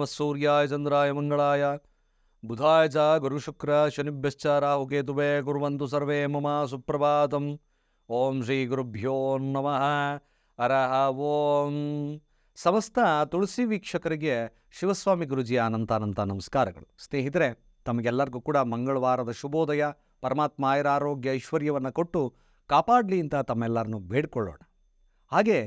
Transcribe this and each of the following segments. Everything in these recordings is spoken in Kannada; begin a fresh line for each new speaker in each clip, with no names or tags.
ಮಂಗಳಾಯ ಚಂದ್ರಾಯ ಮಂಗಳಾಯ ಗುರು ಶುಕ್ರ गुरुशुक्र शनिभ्यश्च राहुकेतुवे ಕುರುವಂತು ಸರ್ವೇ ಮಮ ಸುಪ್ರಭಾತಂ ಓಂ ಶ್ರೀ ಗುರುಭ್ಯೋ ನಮಃ ಅರಹ ಓಂ ಸಮಸ್ತ ತುಳಸಿ ವೀಕ್ಷಕರಿಗೆ ಶಿವಸ್ವಾಮಿ ಗುರುಜಿ ಅನಂತಾನಂತ ನಮಸ್ಕಾರಗಳು ಸ್ನೇಹಿತರೆ ತಮಗೆಲ್ಲರಿಗೂ ಕೂಡ ಮಂಗಳವಾರದ ಶುಭೋದಯ ಪರಮಾತ್ಮ ಆಯರ ಆರೋಗ್ಯ ಐಶ್ವರ್ಯವನ್ನು ಕೊಟ್ಟು ಕಾಪಾಡಲಿ ಅಂತ ತಮ್ಮೆಲ್ಲರನ್ನು ಬೇಡ್ಕೊಳ್ಳೋಣ ಹಾಗೆ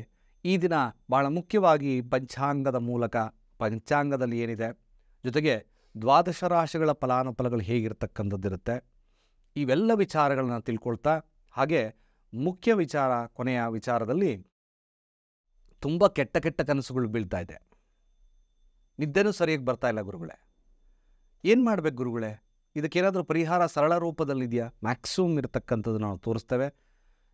ಈ ದಿನ ಭಾಳ ಮುಖ್ಯವಾಗಿ ಪಂಚಾಂಗದ ಮೂಲಕ ಪಂಚಾಂಗದಲ್ಲಿ ಏನಿದೆ ಜೊತೆಗೆ ದ್ವಾದಶ ರಾಶಿಗಳ ಫಲಾನುಫಲಗಳು ಹೇಗಿರ್ತಕ್ಕಂಥದ್ದಿರುತ್ತೆ ಇವೆಲ್ಲ ವಿಚಾರಗಳನ್ನು ತಿಳ್ಕೊಳ್ತಾ ಹಾಗೆ ಮುಖ್ಯ ವಿಚಾರ ಕೊನೆಯ ವಿಚಾರದಲ್ಲಿ ತುಂಬ ಕೆಟ್ಟ ಕೆಟ್ಟ ಕನಸುಗಳು ಬೀಳ್ತಾ ಇದೆ ನಿದ್ದೆನೂ ಸರಿಯಾಗಿ ಬರ್ತಾ ಇಲ್ಲ ಗುರುಗಳೇ ಏನು ಮಾಡಬೇಕು ಗುರುಗಳೇ ಇದಕ್ಕೇನಾದರೂ ಪರಿಹಾರ ಸರಳ ರೂಪದಲ್ಲಿದೆಯಾ ಮ್ಯಾಕ್ಸಿಮಮ್ ಇರತಕ್ಕಂಥದ್ದು ನಾವು ತೋರಿಸ್ತೇವೆ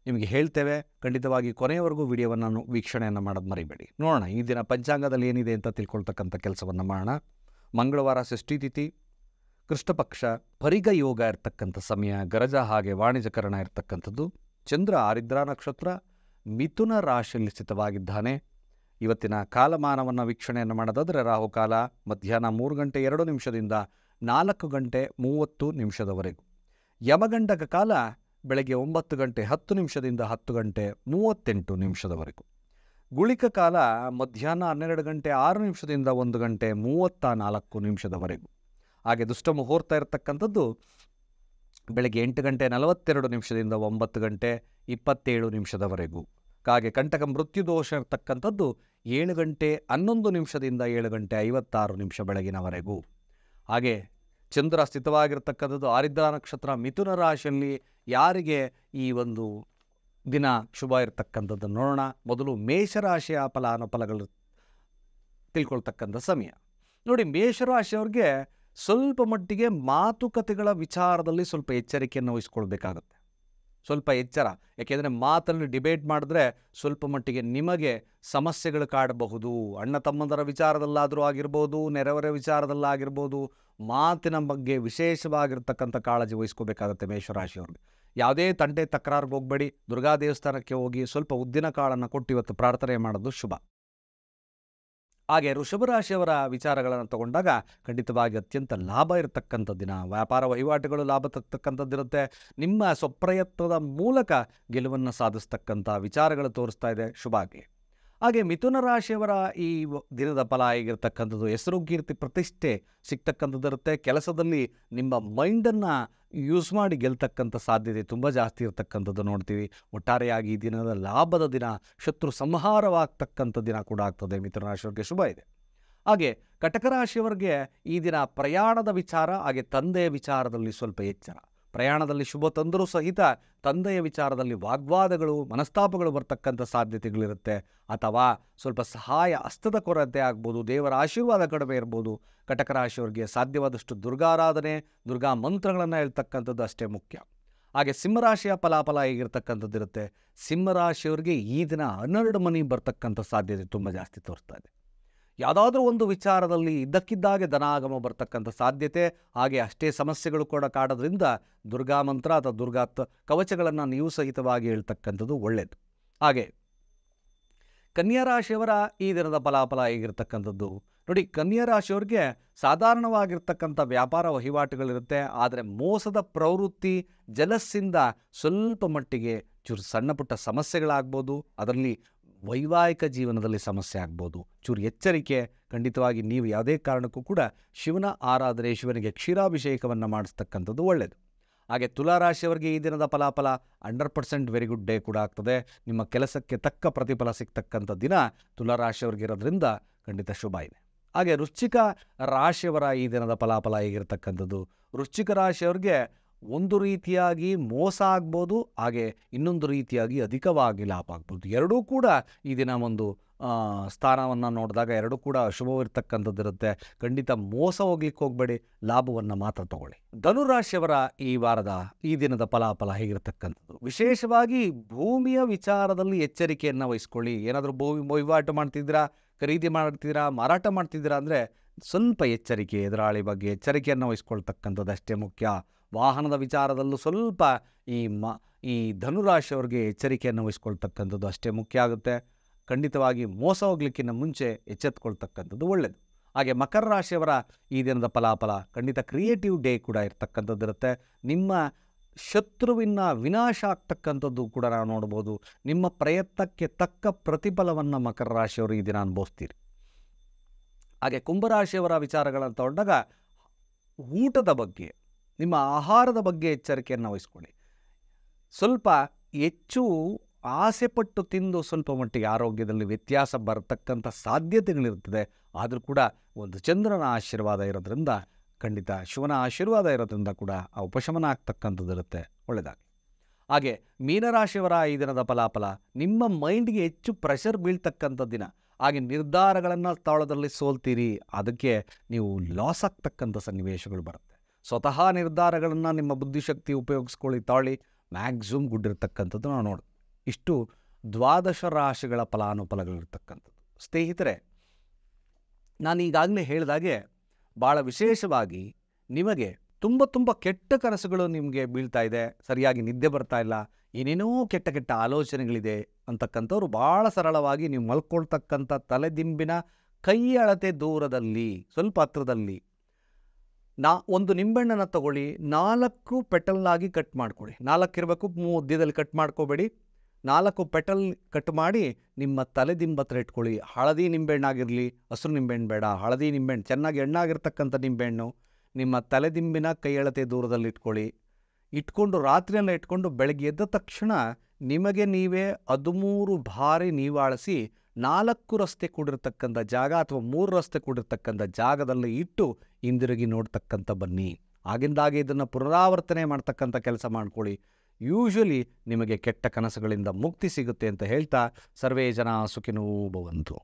ನಿಮಗೆ ಹೇಳ್ತೇವೆ ಖಂಡಿತವಾಗಿ ಕೊನೆಯವರೆಗೂ ವಿಡಿಯೋವನ್ನು ವೀಕ್ಷಣೆಯನ್ನು ಮಾಡೋದು ಮರಿಬೇಡಿ ನೋಡೋಣ ಈ ದಿನ ಪಂಚಾಂಗದಲ್ಲಿ ಏನಿದೆ ಅಂತ ತಿಳ್ಕೊಳ್ತಕ್ಕಂಥ ಕೆಲಸವನ್ನು ಮಾಡೋಣ ಮಂಗಳವಾರ ಷಷ್ಠಿ ತಿಥಿ ಕೃಷ್ಣಪಕ್ಷ ಪರಿಗ ಯೋಗ ಇರ್ತಕ್ಕಂಥ ಸಮಯ ಗರಜ ಹಾಗೆ ವಾಣಿಜ್ಯಕರಣ ಇರತಕ್ಕಂಥದ್ದು ಚಂದ್ರ ಆರಿದ್ರಾ ನಕ್ಷತ್ರ ಮಿಥುನ ರಾಶಿಯಲ್ಲಿ ಸ್ಥಿತವಾಗಿದ್ದಾನೆ ಇವತ್ತಿನ ಕಾಲಮಾನವನ್ನು ವೀಕ್ಷಣೆಯನ್ನು ಮಾಡೋದಾದರೆ ರಾಹುಕಾಲ ಮಧ್ಯಾಹ್ನ ಮೂರು ಗಂಟೆ ಎರಡು ನಿಮಿಷದಿಂದ ನಾಲ್ಕು ಗಂಟೆ ಮೂವತ್ತು ನಿಮಿಷದವರೆಗೂ ಯಮಗಂಡಕ ಕಾಲ ಬೆಳಗ್ಗೆ ಒಂಬತ್ತು ಗಂಟೆ ಹತ್ತು ನಿಮಿಷದಿಂದ ಹತ್ತು ಗಂಟೆ ಮೂವತ್ತೆಂಟು ನಿಮಿಷದವರೆಗೂ ಗುಳಿಕ ಕಾಲ ಮಧ್ಯಾಹ್ನ ಹನ್ನೆರಡು ಗಂಟೆ ಆರು ನಿಮಿಷದಿಂದ ಒಂದು ಗಂಟೆ ಮೂವತ್ತ ನಾಲ್ಕು ನಿಮಿಷದವರೆಗೂ ಹಾಗೆ ದುಷ್ಟ ಮುಹೂರ್ತ ಇರತಕ್ಕಂಥದ್ದು ಬೆಳಗ್ಗೆ ಎಂಟು ಗಂಟೆ ನಲವತ್ತೆರಡು ನಿಮಿಷದಿಂದ ಒಂಬತ್ತು ಗಂಟೆ ಇಪ್ಪತ್ತೇಳು ನಿಮಿಷದವರೆಗೂ ಹಾಗೆ ಕಂಟಕ ಮೃತ್ಯು ದೋಷ ಇರತಕ್ಕಂಥದ್ದು ಏಳು ಗಂಟೆ ಹನ್ನೊಂದು ನಿಮಿಷದಿಂದ ಏಳು ಗಂಟೆ ಐವತ್ತಾರು ನಿಮಿಷ ಬೆಳಗಿನವರೆಗೂ ಹಾಗೆ ಚಂದ್ರ ಸ್ಥಿತವಾಗಿರ್ತಕ್ಕಂಥದ್ದು ಆರಿದ್ರ ನಕ್ಷತ್ರ ಮಿಥುನ ರಾಶಿಯಲ್ಲಿ ಯಾರಿಗೆ ಈ ಒಂದು ದಿನ ಶುಭ ಇರತಕ್ಕಂಥದ್ದು ನೋಡೋಣ ಮೊದಲು ಮೇಷರಾಶಿಯ ಫಲಾನುಫಲಗಳು ತಿಳ್ಕೊಳ್ತಕ್ಕಂಥ ಸಮಯ ನೋಡಿ ಮೇಷರಾಶಿಯವ್ರಿಗೆ ಸ್ವಲ್ಪ ಮಟ್ಟಿಗೆ ಮಾತುಕತೆಗಳ ವಿಚಾರದಲ್ಲಿ ಸ್ವಲ್ಪ ಎಚ್ಚರಿಕೆಯನ್ನು ವಹಿಸ್ಕೊಳ್ಬೇಕಾಗತ್ತೆ ಸ್ವಲ್ಪ ಎಚ್ಚರ ಯಾಕೆಂದರೆ ಮಾತನ್ನು ಡಿಬೇಟ್ ಮಾಡಿದ್ರೆ ಸ್ವಲ್ಪ ಮಟ್ಟಿಗೆ ನಿಮಗೆ ಸಮಸ್ಯೆಗಳು ಕಾಡಬಹುದು ಅಣ್ಣ ತಮ್ಮಂದರ ವಿಚಾರದಲ್ಲಾದರೂ ಆಗಿರ್ಬೋದು ನೆರೆಹೊರೆ ವಿಚಾರದಲ್ಲಾಗಿರ್ಬೋದು ಮಾತಿನ ಬಗ್ಗೆ ವಿಶೇಷವಾಗಿರ್ತಕ್ಕಂಥ ಕಾಳಜಿ ವಹಿಸ್ಕೋಬೇಕಾಗತ್ತೆ ಮೇಷರಾಶಿಯವ್ರಿಗೆ ಯಾವುದೇ ತಂಟೆ ತಕರಾರಿಗೆ ಹೋಗಬೇಡಿ ದುರ್ಗಾ ದೇವಸ್ಥಾನಕ್ಕೆ ಹೋಗಿ ಸ್ವಲ್ಪ ಉದ್ದಿನ ಕಾಳನ್ನು ಕೊಟ್ಟು ಇವತ್ತು ಪ್ರಾರ್ಥನೆ ಮಾಡೋದು ಶುಭ ಹಾಗೆ ಋಷಭರಾಶಿಯವರ ವಿಚಾರಗಳನ್ನು ತಗೊಂಡಾಗ ಖಂಡಿತವಾಗಿ ಅತ್ಯಂತ ಲಾಭ ಇರತಕ್ಕಂಥ ದಿನ ವ್ಯಾಪಾರ ವಹಿವಾಟುಗಳು ಲಾಭ ತಕ್ಕಂಥದ್ದಿರುತ್ತೆ ನಿಮ್ಮ ಸ್ವಪ್ರಯತ್ನದ ಮೂಲಕ ಗೆಲುವನ್ನು ಸಾಧಿಸ್ತಕ್ಕಂಥ ವಿಚಾರಗಳು ತೋರಿಸ್ತಾ ಇದೆ ಶುಭಾಗ್ಲಿ ಹಾಗೆ ಮಿಥುನ ರಾಶಿಯವರ ಈ ದಿನದ ಫಲ ಆಗಿರ್ತಕ್ಕಂಥದ್ದು ಹೆಸರು ಕೀರ್ತಿ ಪ್ರತಿಷ್ಠೆ ಸಿಗ್ತಕ್ಕಂಥದ್ದು ಇರುತ್ತೆ ಕೆಲಸದಲ್ಲಿ ನಿಮ್ಮ ಮೈಂಡನ್ನು ಯೂಸ್ ಮಾಡಿ ಗೆಲ್ತಕ್ಕಂಥ ಸಾಧ್ಯತೆ ತುಂಬ ಜಾಸ್ತಿ ಇರತಕ್ಕಂಥದ್ದು ನೋಡ್ತೀವಿ ಒಟ್ಟಾರೆಯಾಗಿ ಈ ದಿನದ ಲಾಭದ ದಿನ ಶತ್ರು ಸಂಹಾರವಾಗ್ತಕ್ಕಂಥ ದಿನ ಕೂಡ ಆಗ್ತದೆ ಮಿಥುನ ರಾಶಿಯವರಿಗೆ ಶುಭ ಇದೆ ಹಾಗೆ ಕಟಕ ರಾಶಿಯವರಿಗೆ ಈ ದಿನ ಪ್ರಯಾಣದ ವಿಚಾರ ಹಾಗೆ ತಂದೆಯ ವಿಚಾರದಲ್ಲಿ ಸ್ವಲ್ಪ ಎಚ್ಚರ ಪ್ರಯಾಣದಲ್ಲಿ ಶುಭ ತಂದರೂ ಸಹಿತ ತಂದೆಯ ವಿಚಾರದಲ್ಲಿ ವಾಗ್ವಾದಗಳು ಮನಸ್ತಾಪಗಳು ಬರ್ತಕ್ಕಂಥ ಸಾಧ್ಯತೆಗಳಿರುತ್ತೆ ಅಥವಾ ಸ್ವಲ್ಪ ಸಹಾಯ ಹಸ್ತದ ಕೊರತೆ ಆಗ್ಬೋದು ದೇವರ ಆಶೀರ್ವಾದ ಕಡಿಮೆ ಇರ್ಬೋದು ರಾಶಿಯವರಿಗೆ ಸಾಧ್ಯವಾದಷ್ಟು ದುರ್ಗಾರಾಧನೆ ದುರ್ಗಾ ಮಂತ್ರಗಳನ್ನು ಹೇಳ್ತಕ್ಕಂಥದ್ದು ಅಷ್ಟೇ ಮುಖ್ಯ ಹಾಗೆ ಸಿಂಹರಾಶಿಯ ಫಲಾಫಲ ಹೇಗಿರ್ತಕ್ಕಂಥದ್ದಿರುತ್ತೆ ಸಿಂಹರಾಶಿಯವರಿಗೆ ಈ ದಿನ ಹನ್ನೆರಡು ಮನಿ ಬರ್ತಕ್ಕಂಥ ಸಾಧ್ಯತೆ ತುಂಬ ಜಾಸ್ತಿ ತೋರಿಸ್ತಾ ಇದೆ ಯಾವುದಾದ್ರೂ ಒಂದು ವಿಚಾರದಲ್ಲಿ ಇದ್ದಕ್ಕಿದ್ದಾಗೆ ಧನಾಗಮ ಬರ್ತಕ್ಕಂಥ ಸಾಧ್ಯತೆ ಹಾಗೆ ಅಷ್ಟೇ ಸಮಸ್ಯೆಗಳು ಕೂಡ ಕಾಡೋದ್ರಿಂದ ದುರ್ಗಾ ಮಂತ್ರ ಅಥವಾ ದುರ್ಗಾ ಕವಚಗಳನ್ನು ನೀವು ಸಹಿತವಾಗಿ ಹೇಳ್ತಕ್ಕಂಥದ್ದು ಒಳ್ಳೆಯದು ಹಾಗೆ ಕನ್ಯಾ ರಾಶಿಯವರ ಈ ದಿನದ ಫಲಾಫಲ ಹೇಗಿರ್ತಕ್ಕಂಥದ್ದು ನೋಡಿ ಕನ್ಯಾ ಸಾಧಾರಣವಾಗಿರ್ತಕ್ಕಂಥ ವ್ಯಾಪಾರ ವಹಿವಾಟುಗಳಿರುತ್ತೆ ಆದರೆ ಮೋಸದ ಪ್ರವೃತ್ತಿ ಜಲಸ್ಸಿಂದ ಸ್ವಲ್ಪ ಮಟ್ಟಿಗೆ ಚೂರು ಸಣ್ಣ ಪುಟ್ಟ ಸಮಸ್ಯೆಗಳಾಗ್ಬೋದು ಅದರಲ್ಲಿ ವೈವಾಹಿಕ ಜೀವನದಲ್ಲಿ ಸಮಸ್ಯೆ ಆಗ್ಬೋದು ಚೂರು ಎಚ್ಚರಿಕೆ ಖಂಡಿತವಾಗಿ ನೀವು ಯಾವುದೇ ಕಾರಣಕ್ಕೂ ಕೂಡ ಶಿವನ ಆರಾಧನೆ ಶಿವನಿಗೆ ಕ್ಷೀರಾಭಿಷೇಕವನ್ನು ಮಾಡಿಸ್ತಕ್ಕಂಥದ್ದು ಒಳ್ಳೆಯದು ಹಾಗೆ ತುಲಾರಾಶಿಯವರಿಗೆ ಈ ದಿನದ ಫಲಾಫಲ hundred percent very good day ಕೂಡ ಆಗ್ತದೆ ನಿಮ್ಮ ಕೆಲಸಕ್ಕೆ ತಕ್ಕ ಪ್ರತಿಫಲ ಸಿಗ್ತಕ್ಕಂಥ ದಿನ ತುಲಾರಾಶಿಯವರಿಗೆ ಇರೋದ್ರಿಂದ ಖಂಡಿತ ಶುಭ ಇದೆ ಹಾಗೆ ವೃಶ್ಚಿಕ ರಾಶಿಯವರ ಈ ದಿನದ ಫಲಾಫಲ ಹೇಗಿರ್ತಕ್ಕಂಥದ್ದು ವೃಶ್ಚಿಕ ರಾಶಿಯವರಿಗೆ ಒಂದು ರೀತಿಯಾಗಿ ಮೋಸ ಆಗ್ಬೋದು ಹಾಗೆ ಇನ್ನೊಂದು ರೀತಿಯಾಗಿ ಅಧಿಕವಾಗಿ ಲಾಭ ಆಗ್ಬೋದು ಎರಡೂ ಕೂಡ ಈ ದಿನ ಒಂದು ಸ್ಥಾನವನ್ನು ನೋಡಿದಾಗ ಎರಡೂ ಕೂಡ ಅಶುಭವಿರ್ತಕ್ಕಂಥದ್ದಿರುತ್ತೆ ಖಂಡಿತ ಮೋಸ ಹೋಗ್ಲಿಕ್ಕೆ ಹೋಗಬೇಡಿ ಲಾಭವನ್ನು ಮಾತ್ರ ತಗೊಳ್ಳಿ ಧನುರಾಶಿಯವರ ಈ ವಾರದ ಈ ದಿನದ ಫಲಾಫಲ ಹೇಗಿರತಕ್ಕಂಥದ್ದು ವಿಶೇಷವಾಗಿ ಭೂಮಿಯ ವಿಚಾರದಲ್ಲಿ ಎಚ್ಚರಿಕೆಯನ್ನು ವಹಿಸ್ಕೊಳ್ಳಿ ಏನಾದರೂ ಭೂಮಿ ವಹಿವಾಟು ಮಾಡ್ತಿದ್ದೀರಾ ಖರೀದಿ ಮಾಡ್ತಿದ್ದೀರಾ ಮಾರಾಟ ಮಾಡ್ತಿದ್ದೀರಾ ಅಂದರೆ ಸ್ವಲ್ಪ ಎಚ್ಚರಿಕೆ ಎದುರಾಳಿ ಬಗ್ಗೆ ಎಚ್ಚರಿಕೆಯನ್ನು ವಹಿಸ್ಕೊಳ್ತಕ್ಕಂಥದ್ದು ಅಷ್ಟೇ ಮುಖ್ಯ ವಾಹನದ ವಿಚಾರದಲ್ಲೂ ಸ್ವಲ್ಪ ಈ ಮ ಈ ಧನುರಾಶಿಯವ್ರಿಗೆ ಎಚ್ಚರಿಕೆಯನ್ನು ವಹಿಸ್ಕೊಳ್ತಕ್ಕಂಥದ್ದು ಅಷ್ಟೇ ಮುಖ್ಯ ಆಗುತ್ತೆ ಖಂಡಿತವಾಗಿ ಮೋಸ ಹೋಗ್ಲಿಕ್ಕಿಂತ ಮುಂಚೆ ಎಚ್ಚೆತ್ಕೊಳ್ತಕ್ಕಂಥದ್ದು ಒಳ್ಳೆಯದು ಹಾಗೆ ಮಕರ ರಾಶಿಯವರ ಈ ದಿನದ ಫಲಾಫಲ ಖಂಡಿತ ಕ್ರಿಯೇಟಿವ್ ಡೇ ಕೂಡ ಇರುತ್ತೆ ನಿಮ್ಮ ಶತ್ರುವಿನ ವಿನಾಶ ಆಗ್ತಕ್ಕಂಥದ್ದು ಕೂಡ ನಾವು ನೋಡ್ಬೋದು ನಿಮ್ಮ ಪ್ರಯತ್ನಕ್ಕೆ ತಕ್ಕ ಪ್ರತಿಫಲವನ್ನು ಮಕರ ರಾಶಿಯವರು ಈ ದಿನ ಅನುಭವಿಸ್ತೀರಿ ಹಾಗೆ ಕುಂಭರಾಶಿಯವರ ವಿಚಾರಗಳನ್ನು ತಗೊಂಡಾಗ ಊಟದ ಬಗ್ಗೆ ನಿಮ್ಮ ಆಹಾರದ ಬಗ್ಗೆ ಎಚ್ಚರಿಕೆಯನ್ನು ವಹಿಸ್ಕೊಳ್ಳಿ ಸ್ವಲ್ಪ ಹೆಚ್ಚು ಆಸೆಪಟ್ಟು ತಿಂದು ಸ್ವಲ್ಪ ಮಟ್ಟಿಗೆ ಆರೋಗ್ಯದಲ್ಲಿ ವ್ಯತ್ಯಾಸ ಬರತಕ್ಕಂಥ ಸಾಧ್ಯತೆಗಳಿರ್ತದೆ ಆದರೂ ಕೂಡ ಒಂದು ಚಂದ್ರನ ಆಶೀರ್ವಾದ ಇರೋದ್ರಿಂದ ಖಂಡಿತ ಶಿವನ ಆಶೀರ್ವಾದ ಇರೋದ್ರಿಂದ ಕೂಡ ಆ ಉಪಶಮನ ಆಗ್ತಕ್ಕಂಥದ್ದಿರುತ್ತೆ ಇರುತ್ತೆ ಒಳ್ಳೆಯದಾಗಲಿ ಹಾಗೆ ಮೀನರಾಶಿಯವರ ಈ ದಿನದ ಫಲಾಫಲ ನಿಮ್ಮ ಮೈಂಡ್ಗೆ ಹೆಚ್ಚು ಪ್ರೆಷರ್ ಬೀಳ್ತಕ್ಕಂಥ ದಿನ ಹಾಗೆ ನಿರ್ಧಾರಗಳನ್ನು ತಾಳದಲ್ಲಿ ಸೋಲ್ತೀರಿ ಅದಕ್ಕೆ ನೀವು ಲಾಸ್ ಆಗ್ತಕ್ಕಂಥ ಸನ್ನಿವೇಶಗಳು ಬರುತ್ತೆ ಸ್ವತಃ ನಿರ್ಧಾರಗಳನ್ನು ನಿಮ್ಮ ಬುದ್ಧಿಶಕ್ತಿ ಉಪಯೋಗಿಸ್ಕೊಳ್ಳಿ ತಾಳಿ ಮ್ಯಾಕ್ಸಿಮಮ್ ಗುಡ್ ಇರ್ತಕ್ಕಂಥದ್ದು ನಾವು ನೋಡಿ ಇಷ್ಟು ದ್ವಾದಶ ರಾಶಿಗಳ ಫಲಾನುಫಲಗಳಿರ್ತಕ್ಕಂಥದ್ದು ಸ್ನೇಹಿತರೆ ನಾನು ಈಗಾಗಲೇ ಹೇಳಿದಾಗೆ ಭಾಳ ವಿಶೇಷವಾಗಿ ನಿಮಗೆ ತುಂಬ ತುಂಬ ಕೆಟ್ಟ ಕನಸುಗಳು ನಿಮಗೆ ಬೀಳ್ತಾ ಇದೆ ಸರಿಯಾಗಿ ನಿದ್ದೆ ಬರ್ತಾ ಇಲ್ಲ ಏನೇನೋ ಕೆಟ್ಟ ಕೆಟ್ಟ ಆಲೋಚನೆಗಳಿದೆ ಅಂತಕ್ಕಂಥವ್ರು ಭಾಳ ಸರಳವಾಗಿ ನೀವು ಮಲ್ಕೊಳ್ತಕ್ಕಂಥ ತಲೆದಿಂಬಿನ ಕೈ ಅಳತೆ ದೂರದಲ್ಲಿ ಸ್ವಲ್ಪ ಹತ್ರದಲ್ಲಿ ನಾ ಒಂದು ನಿಂಬೆಹಣ್ಣನ್ನು ತಗೊಳ್ಳಿ ನಾಲ್ಕು ಪೆಟಲ್ನಾಗಿ ಕಟ್ ಮಾಡ್ಕೊಳ್ಳಿ ನಾಲ್ಕು ಇರಬೇಕು ಮಧ್ಯದಲ್ಲಿ ಕಟ್ ಮಾಡ್ಕೋಬೇಡಿ ನಾಲ್ಕು ಪೆಟಲ್ ಕಟ್ ಮಾಡಿ ನಿಮ್ಮ ತಲೆ ದಿಂಬತ್ರ ಇಟ್ಕೊಳ್ಳಿ ಹಳದಿ ನಿಂಬೆಹಣ್ಣಾಗಿರಲಿ ಹಸಿರು ನಿಂಬೆಹಣ್ಣು ಬೇಡ ಹಳದಿ ನಿಂಬೆಹಣ್ಣು ಚೆನ್ನಾಗಿ ಎಣ್ಣಾಗಿರ್ತಕ್ಕಂಥ ನಿಂಬೆಹಣ್ಣು ನಿಮ್ಮ ತಲೆದಿಂಬಿನ ಕೈಯಳತೆ ದೂರದಲ್ಲಿ ಇಟ್ಕೊಳ್ಳಿ ಇಟ್ಕೊಂಡು ರಾತ್ರಿಯೆಲ್ಲ ಇಟ್ಕೊಂಡು ಬೆಳಗ್ಗೆ ಎದ್ದ ತಕ್ಷಣ ನಿಮಗೆ ನೀವೇ ಹದಿಮೂರು ಬಾರಿ ನೀವಾಳಿಸಿ ನಾಲ್ಕು ರಸ್ತೆ ಕೂಡಿರ್ತಕ್ಕಂಥ ಜಾಗ ಅಥವಾ ಮೂರು ರಸ್ತೆ ಕೂಡಿರ್ತಕ್ಕಂಥ ಜಾಗದಲ್ಲಿ ಇಟ್ಟು ಹಿಂದಿರುಗಿ ನೋಡ್ತಕ್ಕಂಥ ಬನ್ನಿ ಆಗಿಂದಾಗೆ ಇದನ್ನು ಪುನರಾವರ್ತನೆ ಮಾಡ್ತಕ್ಕಂಥ ಕೆಲಸ ಮಾಡ್ಕೊಳ್ಳಿ ಯೂಶ್ವಲಿ ನಿಮಗೆ ಕೆಟ್ಟ ಕನಸುಗಳಿಂದ ಮುಕ್ತಿ ಸಿಗುತ್ತೆ ಅಂತ ಹೇಳ್ತಾ ಸರ್ವೇ ಜನ ಸುಖಿನೂ